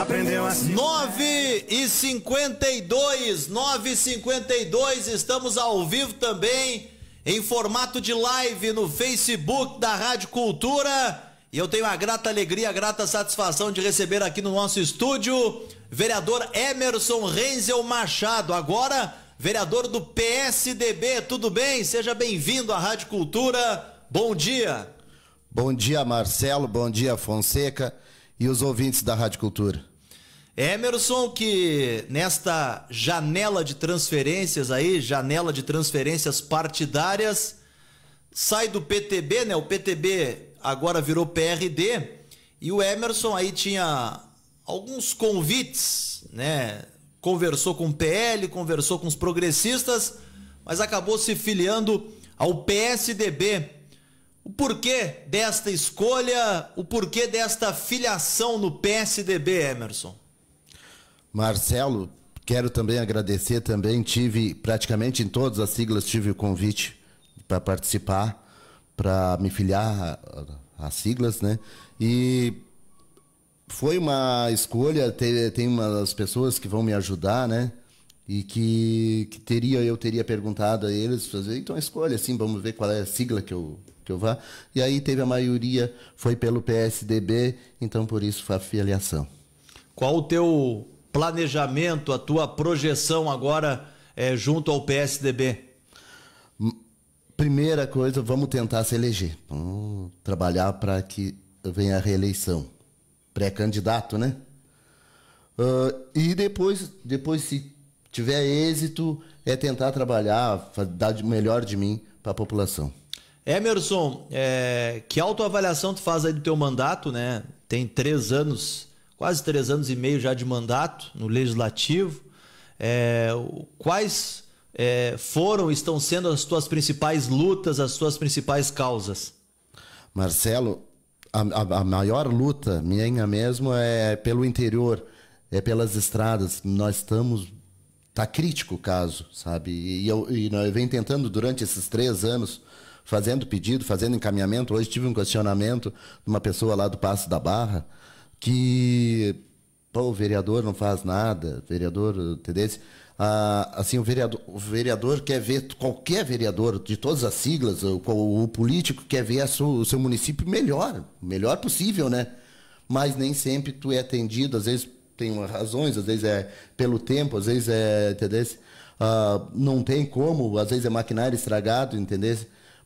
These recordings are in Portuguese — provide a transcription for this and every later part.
aprendeu assim. 9 e 52, 9 e 52, estamos ao vivo também em formato de live no Facebook da Rádio Cultura. E eu tenho a grata alegria, a grata satisfação de receber aqui no nosso estúdio vereador Emerson Renzel Machado, agora vereador do PSDB. Tudo bem? Seja bem-vindo à Rádio Cultura. Bom dia. Bom dia, Marcelo. Bom dia, Fonseca e os ouvintes da Rádio Cultura. Emerson, que nesta janela de transferências aí, janela de transferências partidárias, sai do PTB, né? O PTB agora virou PRD e o Emerson aí tinha alguns convites, né? Conversou com o PL, conversou com os progressistas, mas acabou se filiando ao PSDB. O porquê desta escolha, o porquê desta filiação no PSDB, Emerson? Marcelo, quero também agradecer também tive praticamente em todas as siglas tive o convite para participar, para me filiar às siglas, né? E foi uma escolha, tem, tem umas pessoas que vão me ajudar, né? E que, que teria, eu teria perguntado a eles, fazer, então escolha, assim, vamos ver qual é a sigla que eu, que eu vá. E aí teve a maioria, foi pelo PSDB, então por isso foi a filiação. Qual o teu planejamento, a tua projeção agora é, junto ao PSDB? Primeira coisa, vamos tentar se eleger. Vamos trabalhar para que venha a reeleição. Pré-candidato, né? Uh, e depois, depois, se tiver êxito, é tentar trabalhar, dar o melhor de mim para a população. Emerson, é, que autoavaliação tu faz aí do teu mandato, né? Tem três anos quase três anos e meio já de mandato no Legislativo. É, quais é, foram, estão sendo as tuas principais lutas, as tuas principais causas? Marcelo, a, a, a maior luta minha mesmo é pelo interior, é pelas estradas. Nós estamos tá crítico o caso, sabe? E eu, e eu venho tentando durante esses três anos, fazendo pedido, fazendo encaminhamento. Hoje tive um questionamento de uma pessoa lá do Passo da Barra, que pô, o vereador não faz nada, vereador, tendência. Ah, assim, o vereador, o vereador quer ver, qualquer vereador de todas as siglas, o, o político quer ver o seu município melhor, melhor possível, né? Mas nem sempre tu é atendido, às vezes tem razões, às vezes é pelo tempo, às vezes é, entendeu? Ah, não tem como, às vezes é maquinário estragado, entendeu?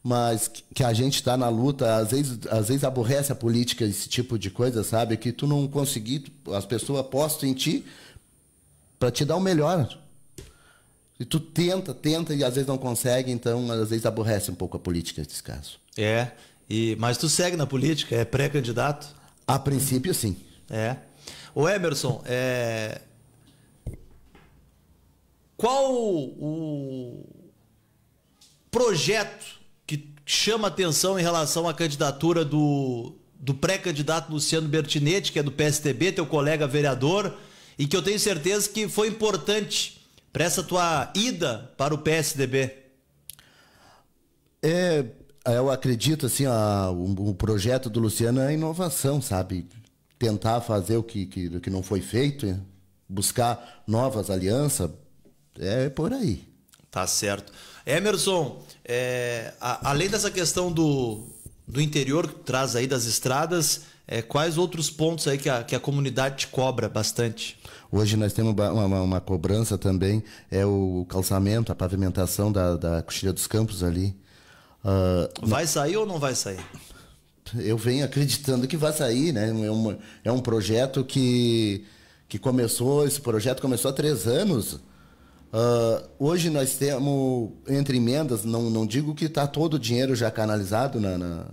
mas que a gente está na luta, às vezes, às vezes aborrece a política, esse tipo de coisa, sabe? Que tu não conseguir, as pessoas apostam em ti para te dar o melhor. E tu tenta, tenta e às vezes não consegue, então às vezes aborrece um pouco a política nesse caso. É, e, mas tu segue na política? É pré-candidato? A princípio, sim. É. O Emerson, é... qual o projeto chama atenção em relação à candidatura do, do pré-candidato Luciano Bertinetti, que é do PSTB, teu colega vereador, e que eu tenho certeza que foi importante para essa tua ida para o PSDB. É, eu acredito assim, a, o, o projeto do Luciano é inovação, sabe? Tentar fazer o que, que, que não foi feito, buscar novas alianças, é por aí. Tá certo. Emerson, é, a, além dessa questão do, do interior que traz aí das estradas, é, quais outros pontos aí que a, que a comunidade te cobra bastante? Hoje nós temos uma, uma, uma cobrança também, é o calçamento, a pavimentação da, da Coxilha dos Campos ali. Uh, vai sair ou não vai sair? Eu venho acreditando que vai sair, né? É, um é um projeto que, que começou, esse projeto começou há três anos. Uh, hoje nós temos, entre emendas, não, não digo que está todo o dinheiro já canalizado, na, na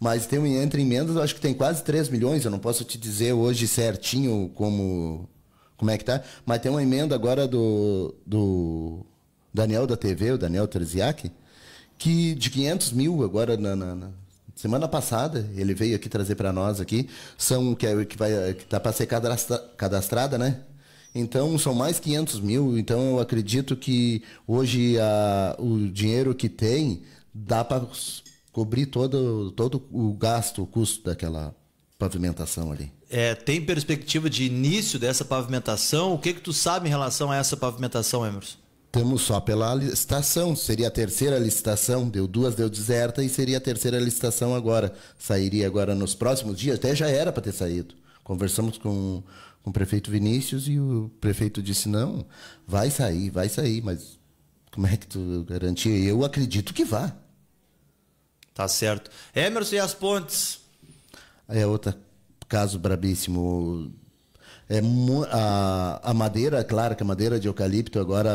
mas tem, entre emendas, acho que tem quase 3 milhões, eu não posso te dizer hoje certinho como, como é que tá, mas tem uma emenda agora do, do Daniel da TV, o Daniel Terziak, que de 500 mil agora na, na, na semana passada ele veio aqui trazer para nós aqui são que é, que vai que tá para ser cadastra, cadastrada né então, são mais 500 mil. Então, eu acredito que hoje a, o dinheiro que tem dá para cobrir todo, todo o gasto, o custo daquela pavimentação ali. É, tem perspectiva de início dessa pavimentação? O que, que tu sabe em relação a essa pavimentação, Emerson? Temos só pela licitação, seria a terceira licitação, deu duas, deu deserta e seria a terceira licitação agora. Sairia agora nos próximos dias, até já era para ter saído. Conversamos com, com o prefeito Vinícius e o prefeito disse: não, vai sair, vai sair, mas como é que tu garantia? Eu acredito que vá. Tá certo. Emerson e as pontes? É outro caso brabíssimo. É, a, a madeira, é claro que a madeira de eucalipto agora,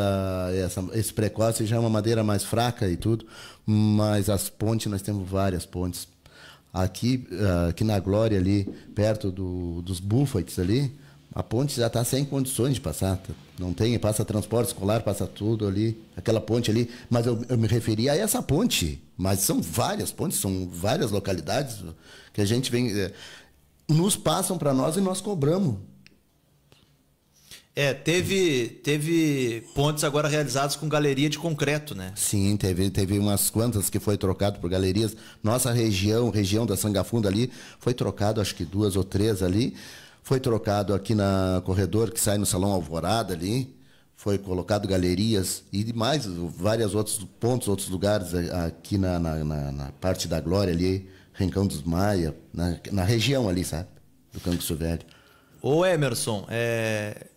essa, esse precoce já é uma madeira mais fraca e tudo, mas as pontes, nós temos várias pontes Aqui, ah, aqui na Glória, ali, perto do, dos Buffets ali, a ponte já está sem condições de passar. Tá? Não tem, passa transporte escolar, passa tudo ali, aquela ponte ali. Mas eu, eu me referi a essa ponte. Mas são várias pontes, são várias localidades que a gente vem. Eh, nos passam para nós e nós cobramos. É, teve, teve pontes agora realizados com galeria de concreto, né? Sim, teve, teve umas quantas que foi trocado por galerias. Nossa região, região da Sangafunda ali, foi trocado acho que duas ou três ali. Foi trocado aqui na corredor que sai no Salão Alvorada ali. Foi colocado galerias e mais vários outros pontos, outros lugares aqui na, na, na, na parte da Glória ali, Rencão dos Maia, na, na região ali, sabe? Do Canguço Silvério. Ô Emerson, é,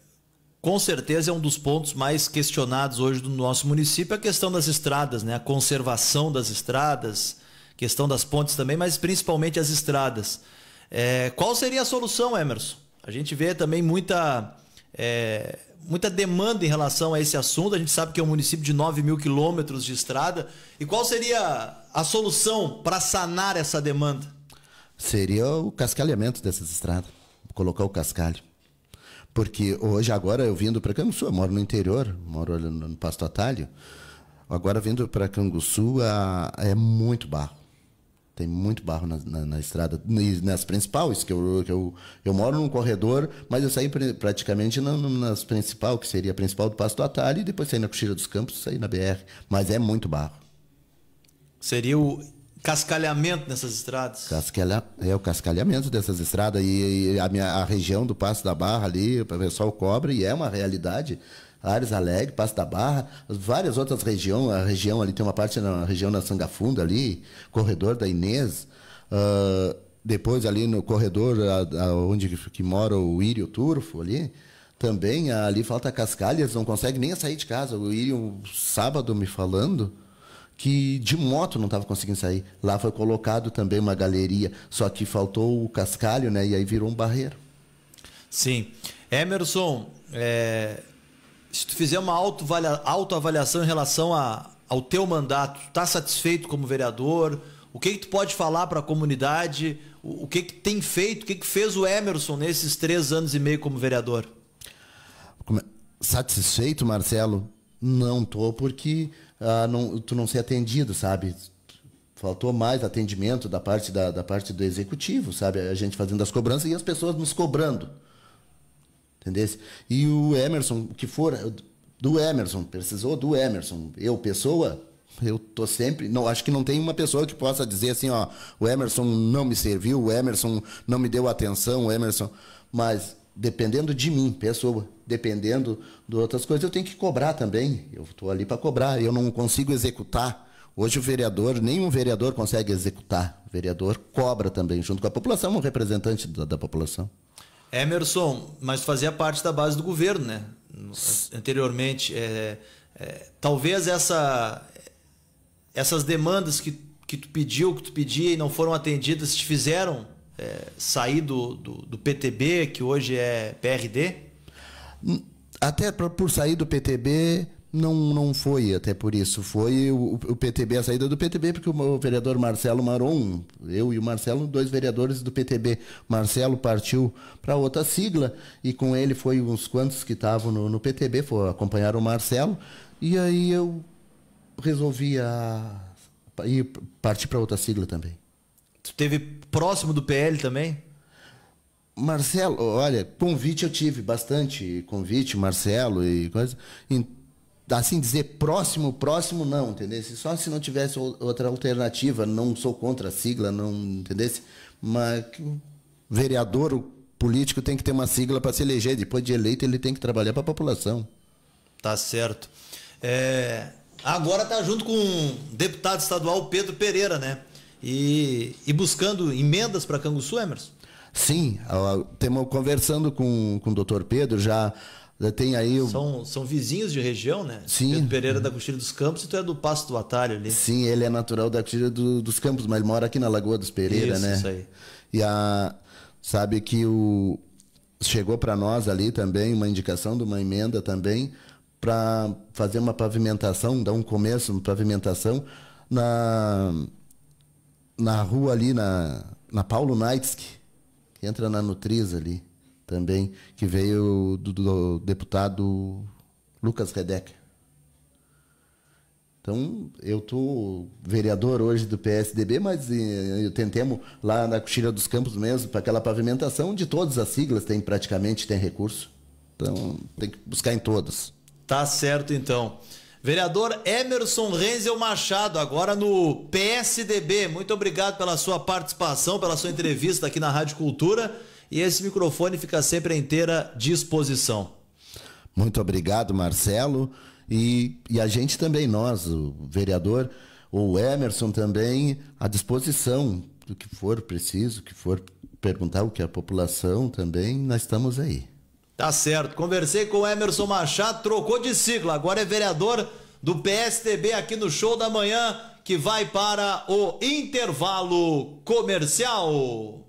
com certeza é um dos pontos mais questionados hoje do nosso município, a questão das estradas, né? A conservação das estradas, questão das pontes também, mas principalmente as estradas. É, qual seria a solução, Emerson? A gente vê também muita, é, muita demanda em relação a esse assunto. A gente sabe que é um município de 9 mil quilômetros de estrada. E qual seria a solução para sanar essa demanda? Seria o cascalhamento dessas estradas. Colocar o cascalho porque hoje, agora, eu vindo para Canguçu, eu moro no interior, moro ali no, Pasto Atalho. Agora, vindo para Canguçu, a, é muito barro. Tem muito barro na, na, na estrada, nas principais, que, eu, que eu, eu moro num corredor, mas eu saí pr praticamente na, nas principais, que seria a principal do Pasto Atalho, e depois saí na Coxilha dos Campos, saí na BR. Mas é muito barro. Seria o Cascalhamento nessas estradas. Cascalha, é o cascalhamento dessas estradas. E, e a, minha, a região do Passo da Barra ali, o pessoal cobra, e é uma realidade. Ares Alegre, Passo da Barra, várias outras regiões, a região ali tem uma parte na região da Sangafunda ali, corredor da Inês, uh, depois ali no corredor a, a onde que mora o Írio Turfo ali, também ali falta cascalhas, não consegue nem sair de casa. O Írio, um sábado, me falando, que de moto não estava conseguindo sair. Lá foi colocado também uma galeria, só que faltou o cascalho, né? E aí virou um barreiro. Sim. Emerson, é, se tu fizer uma autoavaliação em relação a, ao teu mandato, está satisfeito como vereador? O que, que tu pode falar para a comunidade? O, o, que, que tem feito? O que, que fez o Emerson nesses três anos e meio como vereador? É? Satisfeito, Marcelo? Não tô, porque ah, não, tu não ser atendido, sabe? Faltou mais atendimento da parte, da, da parte do executivo, sabe? A gente fazendo as cobranças e as pessoas nos cobrando. Entendesse? E o Emerson, o que for do Emerson, precisou do Emerson. Eu, pessoa, eu tô sempre. Não, acho que não tem uma pessoa que possa dizer assim, ó, o Emerson não me serviu, o Emerson não me deu atenção, o Emerson. Mas dependendo de mim, pessoa dependendo de outras coisas, eu tenho que cobrar também. Eu estou ali para cobrar, eu não consigo executar. Hoje o vereador, nenhum vereador consegue executar. O vereador cobra também, junto com a população, um representante da, da população. Emerson, mas fazia parte da base do governo, né? Anteriormente, é, é, talvez essa, essas demandas que, que tu pediu, que tu pedia e não foram atendidas, te fizeram é, sair do, do, do PTB, que hoje é PRD? até pra, por sair do PTB, não, não foi até por isso. Foi o, o, PTB, a saída do PTB, porque o, vereador Marcelo Maron, eu e o Marcelo, dois vereadores do PTB. Marcelo partiu para outra sigla e com ele foi uns quantos que estavam no, no, PTB, foi, acompanharam o Marcelo. E aí eu resolvi a, ir, partir para outra sigla também. Tu teve próximo do PL também? Marcelo, olha, convite eu tive bastante convite, Marcelo e coisa. E, assim dizer próximo, próximo não, entendeu? Só se não tivesse outra alternativa, não sou contra a sigla, não, entendeu? Mas o vereador, o político tem que ter uma sigla para se eleger, depois de eleito ele tem que trabalhar para a população. Tá certo. É, agora tá junto com o deputado estadual Pedro Pereira, né? E, e buscando emendas para Canguçu, Emerson? Sim, temos conversando com, com o doutor Pedro já. Tem aí o... são, são vizinhos de região, né? Sim. Pedro Pereira da Coxilha dos Campos e tu é do Passo do Atalho ali. Sim, ele é natural da Coxilha do, dos Campos, mas ele mora aqui na Lagoa dos Pereira, isso, né? Isso aí. E a, sabe que o chegou para nós ali também uma indicação de uma emenda também para fazer uma pavimentação, dar um começo, uma pavimentação na na rua ali na na Paulo Naitsky entra na Nutriz ali também, que veio do, do deputado Lucas Redecker. Então, eu tô vereador hoje do PSDB, mas eh, eu tentemos lá na Coxilha dos Campos mesmo, para aquela pavimentação de todas as siglas, tem praticamente, tem recurso. Então, tem que buscar em todas. Tá certo, então. Vereador Emerson Renzel Machado, agora no PSDB. Muito obrigado pela sua participação, pela sua entrevista aqui na Rádio Cultura. E esse microfone fica sempre à inteira disposição. Muito obrigado, Marcelo. E, e a gente também, nós, o vereador, o Emerson também, à disposição do que for preciso, o que for perguntar, o que a população também, nós estamos aí. Tá certo. Conversei com o Emerson Machado, trocou de ciclo, agora é vereador do PSTB aqui no Show da Manhã, que vai para o intervalo comercial.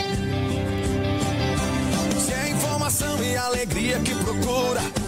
Se é informação e alegria que procura